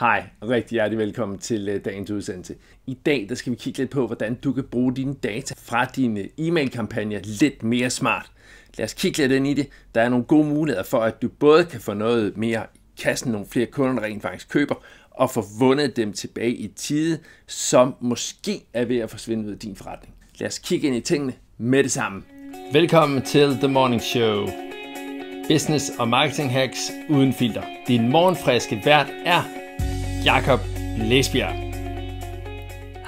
Hej, og rigtig hjertelig velkommen til øh, dagens udsendelse. I dag der skal vi kigge lidt på, hvordan du kan bruge dine data fra dine e-mail-kampagner lidt mere smart. Lad os kigge lidt ind i det. Der er nogle gode muligheder for, at du både kan få noget mere i kassen, nogle flere kunder rent faktisk køber, og få vundet dem tilbage i tide, som måske er ved at forsvinde ud af din forretning. Lad os kigge ind i tingene med det samme. Velkommen til The Morning Show. Business og marketing hacks uden filter. Din morgenfriske vært er Jakob Læsbjerg.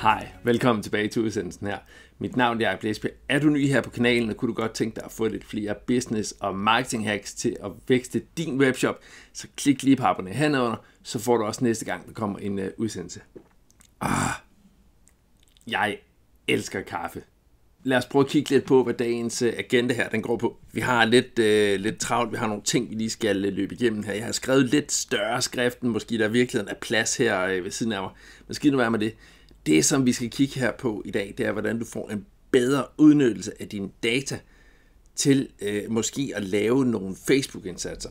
Hej, velkommen tilbage til udsendelsen her. Mit navn er Jakob Læsbjerg. Er du ny her på kanalen, og kunne du godt tænke dig at få lidt flere business og marketing hacks til at vækste din webshop, så klik lige på abonnere henover, så får du også næste gang, der kommer en øh, udsendelse. Ah, jeg elsker kaffe lad os prøve at kigge lidt på, hvad dagens øh, agenda her den går på. Vi har lidt, øh, lidt travlt, vi har nogle ting, vi lige skal øh, løbe igennem her. Jeg har skrevet lidt større skriften, måske der virkelig er plads her øh, ved siden af mig. Men skal nu være med det. Det, som vi skal kigge her på i dag, det er, hvordan du får en bedre udnyttelse af dine data til øh, måske at lave nogle Facebook-indsatser.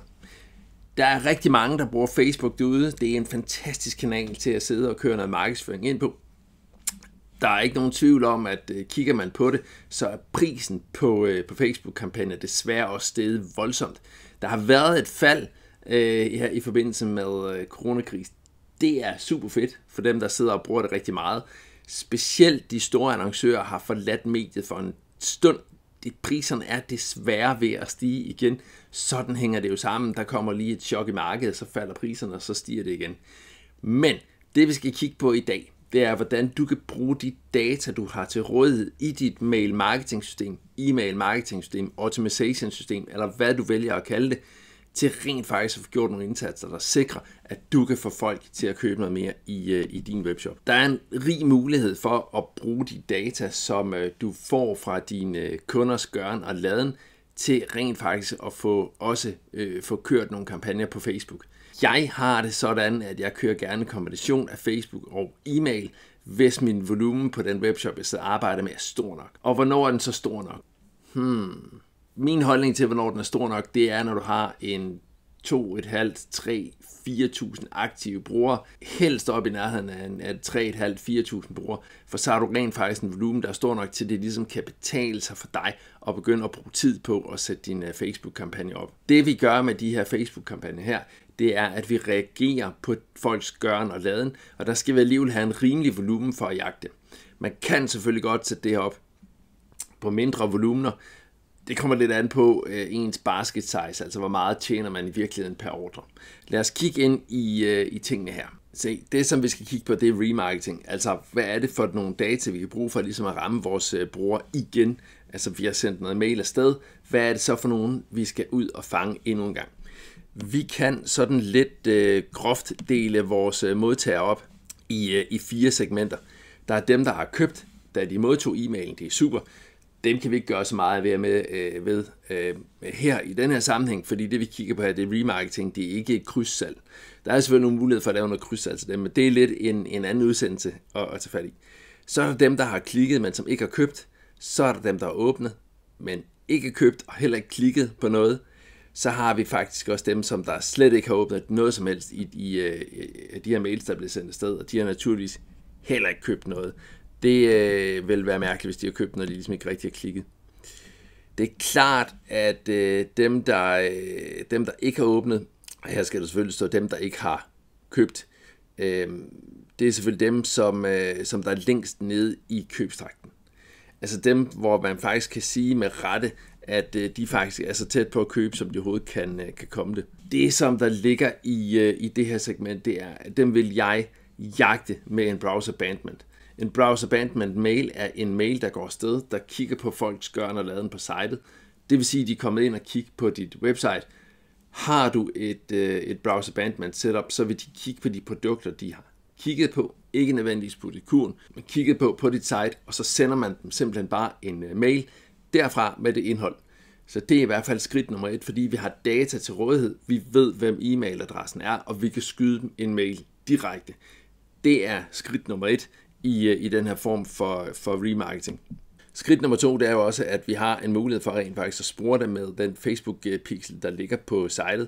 Der er rigtig mange, der bruger Facebook derude. Det er en fantastisk kanal til at sidde og køre noget markedsføring ind på der er ikke nogen tvivl om, at øh, kigger man på det, så er prisen på, øh, på Facebook-kampagner desværre også steget voldsomt. Der har været et fald øh, her i forbindelse med øh, coronakrisen. Det er super fedt for dem, der sidder og bruger det rigtig meget. Specielt de store annoncører har forladt mediet for en stund. De, priserne er desværre ved at stige igen. Sådan hænger det jo sammen. Der kommer lige et chok i markedet, så falder priserne, og så stiger det igen. Men det vi skal kigge på i dag, det er, hvordan du kan bruge de data, du har til rådighed i dit mail marketing system, e-mail marketing system, automation system, eller hvad du vælger at kalde det, til rent faktisk at få gjort nogle indsatser, der sikrer, at du kan få folk til at købe noget mere i, øh, i din webshop. Der er en rig mulighed for at bruge de data, som øh, du får fra dine øh, kunders gøren og laden, til rent faktisk at få også øh, få kørt nogle kampagner på Facebook. Jeg har det sådan, at jeg kører gerne en kombination af Facebook og e-mail, hvis min volumen på den webshop, jeg sidder og arbejder med, er stor nok. Og hvornår er den så stor nok? Hmm. Min holdning til, hvornår den er stor nok, det er, når du har en 2,5, 3, 4.000 aktive brugere, helst op i nærheden af 3.500-4.000 brugere, for så har du rent faktisk en volumen, der er stor nok til, at det ligesom kan betale sig for dig at begynde at bruge tid på at sætte din øh, Facebook-kampagne op. Det vi gør med de her Facebook-kampagner her, det er, at vi reagerer på folks gøren og laden, og der skal vi alligevel have en rimelig volumen for at jagte. Man kan selvfølgelig godt sætte det op på mindre volumener. Det kommer lidt an på øh, ens basket size, altså hvor meget tjener man i virkeligheden per ordre. Lad os kigge ind i, øh, i tingene her. Se, det som vi skal kigge på, det er remarketing. Altså, hvad er det for nogle data, vi kan bruge for ligesom at ramme vores øh, bruger igen? Altså, vi har sendt noget mail afsted. Hvad er det så for nogen, vi skal ud og fange endnu en gang? Vi kan sådan lidt øh, groft dele vores øh, modtager op i, øh, i fire segmenter. Der er dem, der har købt, da de modtog e-mailen, det er super. Dem kan vi ikke gøre så meget ved, med, øh, ved øh, her i den her sammenhæng, fordi det vi kigger på her, det er remarketing, det er ikke et krydssalg. Der er selvfølgelig nogle muligheder for at lave noget krydssalg til dem, men det er lidt en, en anden udsendelse at, at tage fat i. Så er der dem, der har klikket, men som ikke har købt. Så er der dem, der har åbnet, men ikke købt og heller ikke klikket på noget – så har vi faktisk også dem, som der slet ikke har åbnet noget som helst i, i, øh, i de her mails, der bliver sendt afsted, og de har naturligvis heller ikke købt noget. Det øh, vil være mærkeligt, hvis de har købt noget, de ligesom ikke rigtig har klikket. Det er klart, at øh, dem, der, øh, dem, der ikke har åbnet, og her skal der selvfølgelig stå dem, der ikke har købt, øh, det er selvfølgelig dem, som, øh, som der er længst nede i købstrakten. Altså dem, hvor man faktisk kan sige med rette, at øh, de faktisk er så tæt på at købe, som de overhovedet kan, øh, kan komme det. Det, som der ligger i, øh, i det her segment, det er, at dem vil jeg jagte med en browser abandonment. En browser abandonment mail er en mail, der går afsted, der kigger på folks gørn og laden på sitet. Det vil sige, at de er kommet ind og kigger på dit website. Har du et, øh, et browser abandonment setup, så vil de kigge på de produkter, de har kigget på, ikke nødvendigvis på dit kuren, men kigget på på dit site, og så sender man dem simpelthen bare en øh, mail derfra med det indhold. Så det er i hvert fald skridt nummer et, fordi vi har data til rådighed. Vi ved, hvem e-mailadressen er, og vi kan skyde dem en mail direkte. Det er skridt nummer et i, øh, i den her form for, for remarketing. Skridt nummer to, det er jo også, at vi har en mulighed for rent faktisk at spore dem med den Facebook-pixel, der ligger på sitet,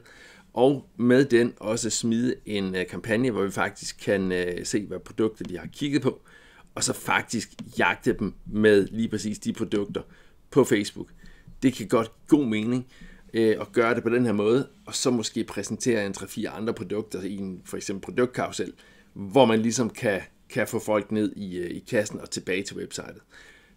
og med den også smide en øh, kampagne, hvor vi faktisk kan øh, se, hvad produkter de har kigget på, og så faktisk jagte dem med lige præcis de produkter, på Facebook. Det kan godt god mening øh, at gøre det på den her måde, og så måske præsentere en 3-4 andre produkter i en for eksempel produktkarusel, hvor man ligesom kan, kan få folk ned i, øh, i kassen og tilbage til websitet.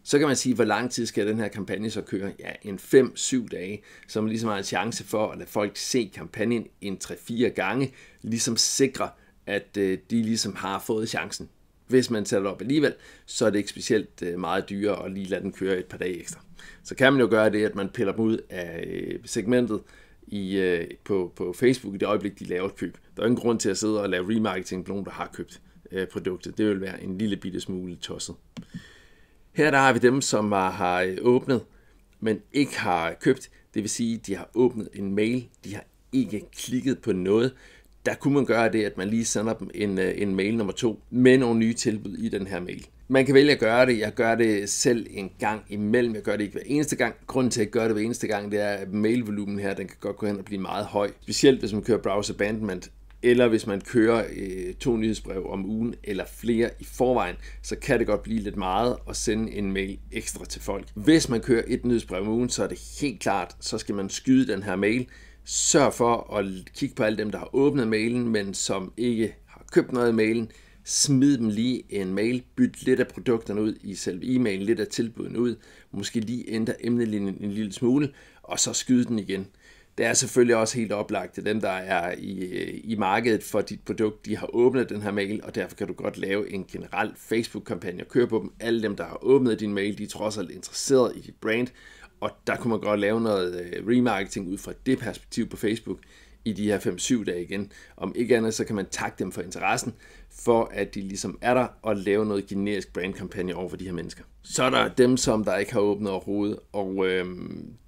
Så kan man sige, hvor lang tid skal den her kampagne så køre? Ja, en 5-7 dage, så man ligesom har en chance for at lade folk se kampagnen en 3-4 gange, ligesom sikre, at øh, de ligesom har fået chancen hvis man sætter det op alligevel, så er det ikke specielt øh, meget dyrere at lige lade den køre et par dage ekstra. Så kan man jo gøre det, at man piller dem ud af øh, segmentet i, øh, på, på Facebook i det øjeblik, de laver et køb. Der er ingen grund til at sidde og lave remarketing på nogen, der har købt produktet. Det vil være en lille bitte smule tosset. Her der har vi dem, som har åbnet, men ikke har købt. Det vil sige, de har åbnet en mail, de har ikke klikket på noget der kunne man gøre det, at man lige sender dem en, øh, en mail nummer to med nogle nye tilbud i den her mail. Man kan vælge at gøre det. Jeg gør det selv en gang imellem. Jeg gør det ikke hver eneste gang. Grunden til, at jeg gør det hver eneste gang, det er, at mailvolumen her, den kan godt gå hen og blive meget høj. Specielt hvis man kører browser abandonment, eller hvis man kører øh, to nyhedsbrev om ugen, eller flere i forvejen, så kan det godt blive lidt meget at sende en mail ekstra til folk. Hvis man kører et nyhedsbrev om ugen, så er det helt klart, så skal man skyde den her mail. Sørg for at kigge på alle dem, der har åbnet mailen, men som ikke har købt noget i mailen. Smid dem lige en mail. Byt lidt af produkterne ud i selve e-mailen, lidt af tilbudene ud. Måske lige ændre emnelinjen en lille smule, og så skyde den igen. Det er selvfølgelig også helt oplagt at dem, der er i, øh, i markedet for dit produkt. De har åbnet den her mail, og derfor kan du godt lave en generel Facebook-kampagne og køre på dem. Alle dem, der har åbnet din mail, de er trods alt interesseret i dit brand, og der kunne man godt lave noget øh, remarketing ud fra det perspektiv på Facebook i de her 5-7 dage igen. Om ikke andet, så kan man takke dem for interessen, for at de ligesom er der og lave noget generisk brandkampagne over for de her mennesker. Så er der dem, som der ikke har åbnet overhovedet, og øh,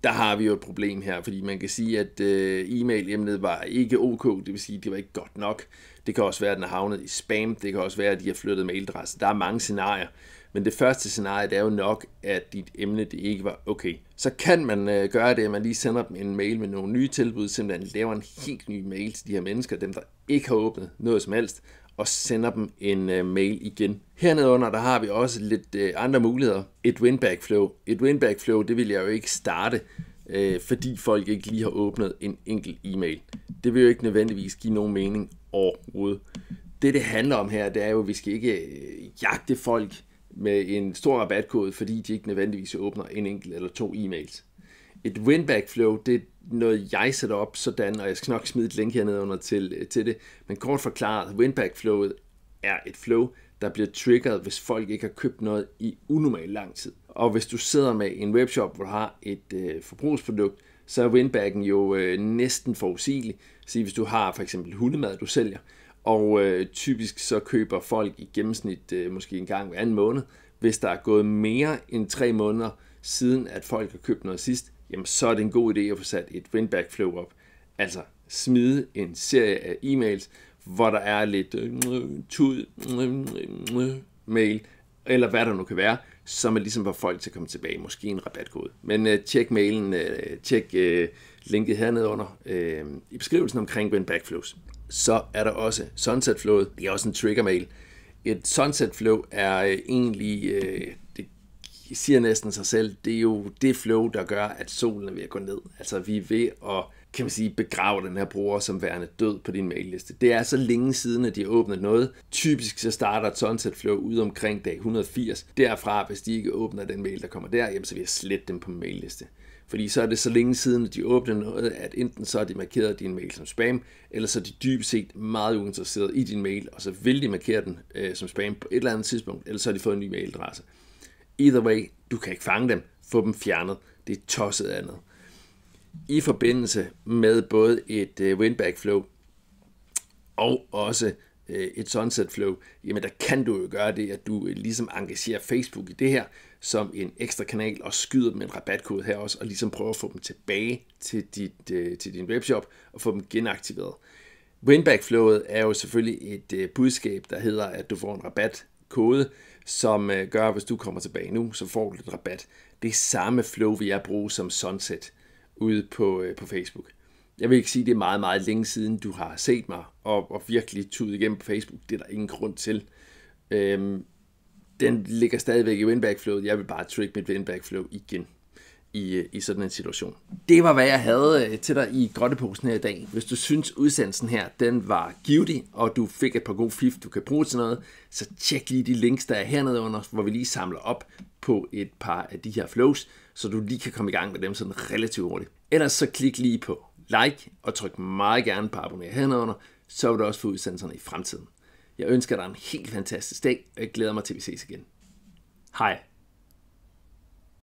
der har vi jo et problem her, fordi man kan sige, at øh, e-mail-emnet var ikke ok, det vil sige, at det var ikke godt nok. Det kan også være, at den er havnet i spam, det kan også være, at de har flyttet mailadressen. Der er mange scenarier, men det første scenarie, det er jo nok, at dit emne det ikke var okay. Så kan man øh, gøre det, at man lige sender dem en mail med nogle nye tilbud, simpelthen laver en helt ny mail til de her mennesker, dem der ikke har åbnet noget som helst, og sender dem en øh, mail igen. Hernede under, der har vi også lidt øh, andre muligheder. Et winback flow. Et winback flow, det vil jeg jo ikke starte, øh, fordi folk ikke lige har åbnet en enkelt e-mail. Det vil jo ikke nødvendigvis give nogen mening overhovedet. Det, det handler om her, det er jo, at vi skal ikke øh, jagte folk med en stor rabatkode, fordi de ikke nødvendigvis åbner en enkelt eller to e-mails. Et winback flow, det, noget, jeg sætter op sådan, og jeg skal nok smide et link hernede under til, til det. Men kort forklaret, windback flowet er et flow, der bliver triggeret, hvis folk ikke har købt noget i unormal lang tid. Og hvis du sidder med en webshop, hvor du har et øh, forbrugsprodukt, så er windbacken jo øh, næsten forudsigelig. Så hvis du har for eksempel hundemad, du sælger, og øh, typisk så køber folk i gennemsnit øh, måske en gang hver anden måned. Hvis der er gået mere end tre måneder siden, at folk har købt noget sidst, jamen så er det en god idé at få sat et winback flow op. Altså smide en serie af e-mails, hvor der er lidt øh, tud, øh, mail, eller hvad der nu kan være, så man ligesom får folk til at komme tilbage. Måske en rabatkode. Men øh, tjek mailen, øh, tjek uh, linket hernede under uh, i beskrivelsen omkring win back flows. Så er der også sunset flowet. Det er også en trigger mail. Et sunset flow er uh, egentlig Uh, siger næsten sig selv, det er jo det flow, der gør, at solen er ved at gå ned. Altså vi er ved at kan man sige, begrave den her bruger som værende død på din mailliste. Det er så længe siden, at de har åbnet noget. Typisk så starter et sunset flow ud omkring dag 180. Derfra, hvis de ikke åbner den mail, der kommer der, jamen så vil jeg slette dem på mailliste. Fordi så er det så længe siden, at de åbner noget, at enten så er de markeret din mail som spam, eller så er de dybest set meget uinteresserede i din mail, og så vil de markere den øh, som spam på et eller andet tidspunkt, eller så har de fået en ny mailadresse. Either way, du kan ikke fange dem. Få dem fjernet. Det er tosset andet. I forbindelse med både et øh, windback flow og også øh, et sunset flow, jamen der kan du jo gøre det, at du øh, ligesom engagerer Facebook i det her som en ekstra kanal og skyder dem en rabatkode her også, og ligesom prøver at få dem tilbage til, dit, til din webshop og få dem genaktiveret. Winback flowet er jo selvfølgelig et budskab, der hedder, at du får en rabatkode, som øh, gør, at hvis du kommer tilbage nu, så får du lidt rabat. Det er samme flow, vi har bruge som Sunset ude på, øh, på Facebook. Jeg vil ikke sige, at det er meget, meget længe siden, du har set mig og, og virkelig tudet igennem på Facebook. Det er der ingen grund til. Øhm, den ligger stadigvæk i winback Jeg vil bare trick mit winback flow igen i, øh, i sådan en situation. Det var, hvad jeg havde øh, til dig i grønteposen her i dag. Hvis du synes, udsendelsen her den var givetig, og du fik et par gode fif, du kan bruge til noget, så tjek lige de links, der er hernede under, hvor vi lige samler op på et par af de her flows, så du lige kan komme i gang med dem sådan relativt hurtigt. Ellers så klik lige på like, og tryk meget gerne på abonner hernede under, så vil du også få udsendelserne i fremtiden. Jeg ønsker dig en helt fantastisk dag, og jeg glæder mig til, at vi ses igen. Hej.